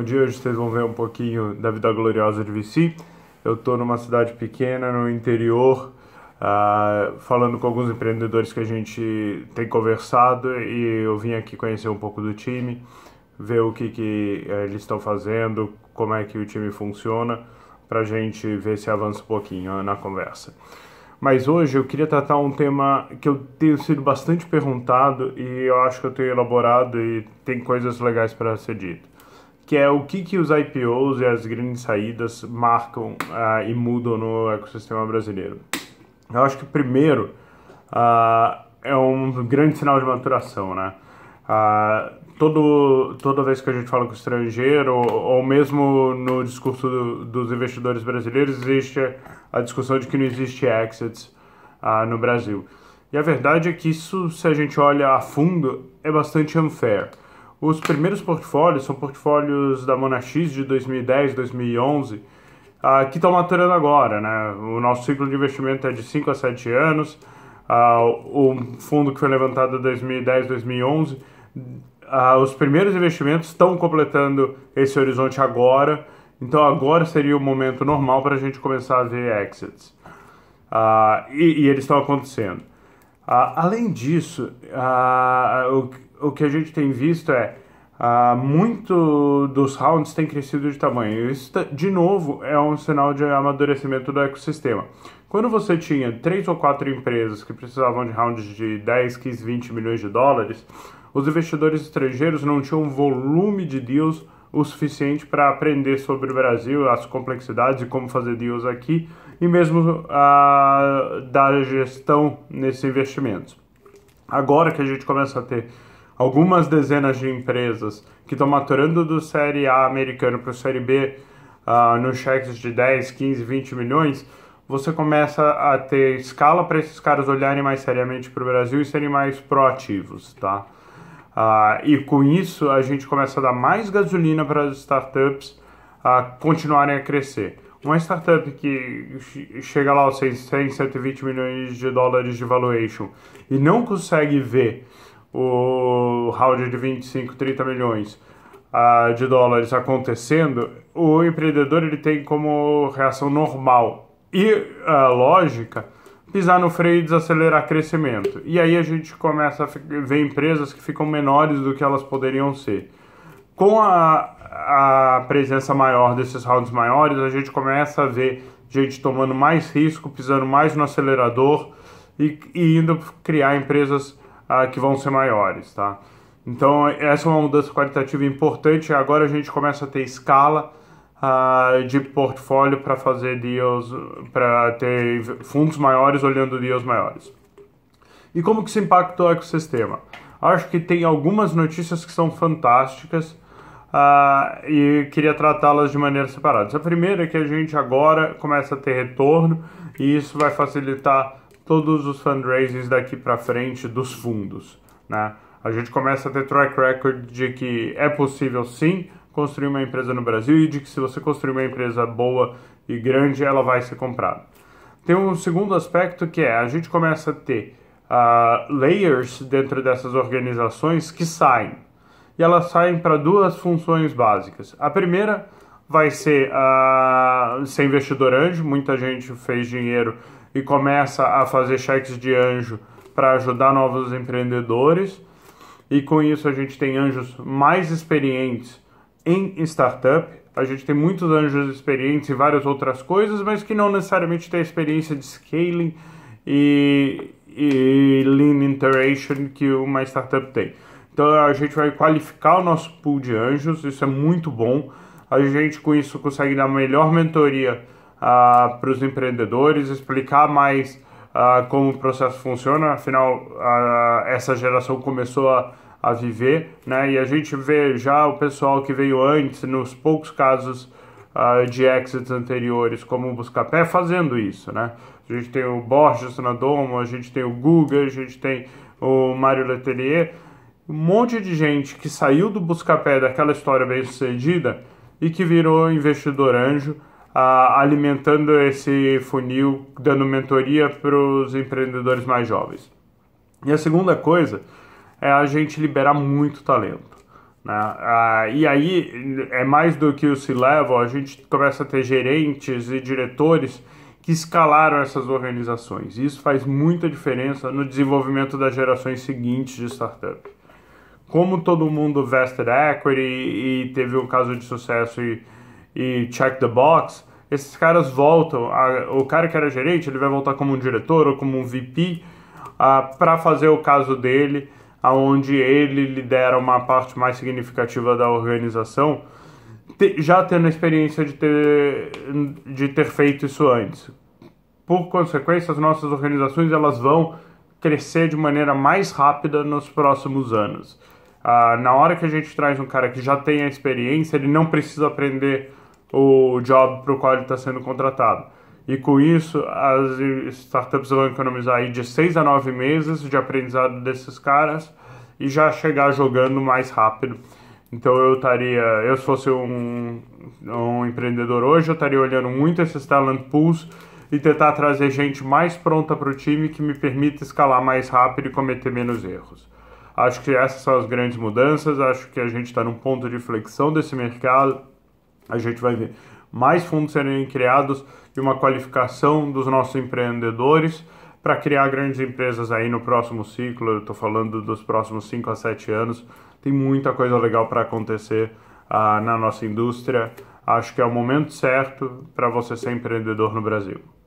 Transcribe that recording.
Bom dia hoje vocês vão ver um pouquinho da vida gloriosa de VC. Eu estou numa cidade pequena, no interior, uh, falando com alguns empreendedores que a gente tem conversado e eu vim aqui conhecer um pouco do time, ver o que, que uh, eles estão fazendo, como é que o time funciona, para a gente ver se avança um pouquinho na conversa. Mas hoje eu queria tratar um tema que eu tenho sido bastante perguntado e eu acho que eu tenho elaborado e tem coisas legais para ser dito que é o que, que os IPOs e as grandes saídas marcam uh, e mudam no ecossistema brasileiro. Eu acho que primeiro uh, é um grande sinal de maturação, né? Uh, todo, toda vez que a gente fala com estrangeiro, ou, ou mesmo no discurso do, dos investidores brasileiros, existe a discussão de que não existe exits uh, no Brasil. E a verdade é que isso, se a gente olha a fundo, é bastante unfair. Os primeiros portfólios são portfólios da Monax de 2010, 2011, uh, que estão maturando agora. Né? O nosso ciclo de investimento é de 5 a 7 anos. Uh, o fundo que foi levantado em 2010, 2011, uh, os primeiros investimentos estão completando esse horizonte agora. Então agora seria o momento normal para a gente começar a ver exits. Uh, e, e, eles estão acontecendo. Ah, além disso, o o que a gente tem visto é ah, muito dos rounds tem crescido de tamanho. Isso, de novo, é um sinal de amadurecimento do ecossistema. Quando você tinha três ou quatro empresas que precisavam de rounds de 10, 15, 20 milhões de dólares, os investidores estrangeiros não tinham volume de deals o suficiente para aprender sobre o Brasil, as complexidades e como fazer deals aqui, e mesmo a, ah, da gestão nesses investimentos. Agora que a gente começa a ter algumas dezenas de empresas que estão maturando do Série A americano para o Série B uh, nos cheques de 10, 15, 20 milhões, você começa a ter escala para esses caras olharem mais seriamente para o Brasil e serem mais proativos, tá? Uh, e com isso a gente começa a dar mais gasolina para as startups uh, continuarem a crescer. Uma startup que chega lá aos 100, 120 milhões de dólares de valuation e não consegue ver o round de 25, 30 milhões uh, de dólares acontecendo, o empreendedor ele tem como reação normal e uh, lógica pisar no freio e desacelerar crescimento. E aí a gente começa a ver empresas que ficam menores do que elas poderiam ser. Com a, a presença maior desses rounds maiores, a gente começa a ver gente tomando mais risco, pisando mais no acelerador e, e indo criar empresas ah, que vão ser maiores, tá? Então essa é uma mudança qualitativa importante. Agora a gente começa a ter escala ah, de portfólio para fazer deals, para ter fundos maiores olhando deals maiores. E como que isso impactou o ecossistema? Acho que tem algumas notícias que são fantásticas ah, e queria tratá-las de maneira separada. A primeira é que a gente agora começa a ter retorno e isso vai facilitar todos os fundraisers daqui para frente dos fundos. Né? A gente começa a ter track record de que é possível sim construir uma empresa no Brasil e de que se você construir uma empresa boa e grande, ela vai ser comprada. Tem um segundo aspecto que é a gente começa a ter uh, layers dentro dessas organizações que saem. E elas saem para duas funções básicas. A primeira vai ser uh, ser investidor anjo, muita gente fez dinheiro e começa a fazer cheques de anjo para ajudar novos empreendedores. E com isso a gente tem anjos mais experientes em startup. A gente tem muitos anjos experientes em várias outras coisas, mas que não necessariamente têm a experiência de scaling e, e lean iteration que uma startup tem. Então a gente vai qualificar o nosso pool de anjos, isso é muito bom. A gente com isso consegue dar melhor mentoria uh, ah, para os empreendedores, explicar mais uh, como o processo funciona, afinal, uh, essa geração começou a, a viver, né? E a gente vê já o pessoal que veio antes, nos poucos casos de exits anteriores, como o Buscapé, fazendo isso, né? A gente tem o Borges na Domo, a gente tem o Guga, a gente tem o Mário Letelier, um monte de gente que saiu do Buscapé, daquela história bem sucedida, e que virou investidor anjo, alimentando esse funil, dando mentoria para os empreendedores mais jovens. E a segunda coisa é a gente liberar muito talento. Né? e aí é mais do que o C-Level, a gente começa a ter gerentes e diretores que escalaram essas organizações. Isso faz muita diferença no desenvolvimento das gerações seguintes de startup. Como todo mundo vested equity e teve um caso de sucesso e e check the box, esses caras voltam. A, o cara que era gerente, ele vai voltar como um diretor ou como um VP uh, ah, para fazer o caso dele, aonde ele lidera uma parte mais significativa da organização, te, já tendo a experiência de ter, de ter feito isso antes. Por consequência, as nossas organizações elas vão crescer de maneira mais rápida nos próximos anos. Uh, na hora que a gente traz um cara que já tem a experiência, ele não precisa aprender o job para o qual ele está sendo contratado. E com isso, as startups vão economizar aí de seis a nove meses de aprendizado desses caras e já chegar jogando mais rápido. Então eu estaria, eu se fosse um, um empreendedor hoje, eu estaria olhando muito esses talent pools e tentar trazer gente mais pronta para o time que me permita escalar mais rápido e cometer menos erros. Acho que essas são as grandes mudanças, acho que a gente está num ponto de flexão desse mercado a gente vai ver mais fundos serem criados e uma qualificação dos nossos empreendedores para criar grandes empresas aí no próximo ciclo. Eu estou falando dos próximos 5 a 7 anos. Tem muita coisa legal para acontecer uh, na nossa indústria. Acho que é o momento certo para você ser empreendedor no Brasil.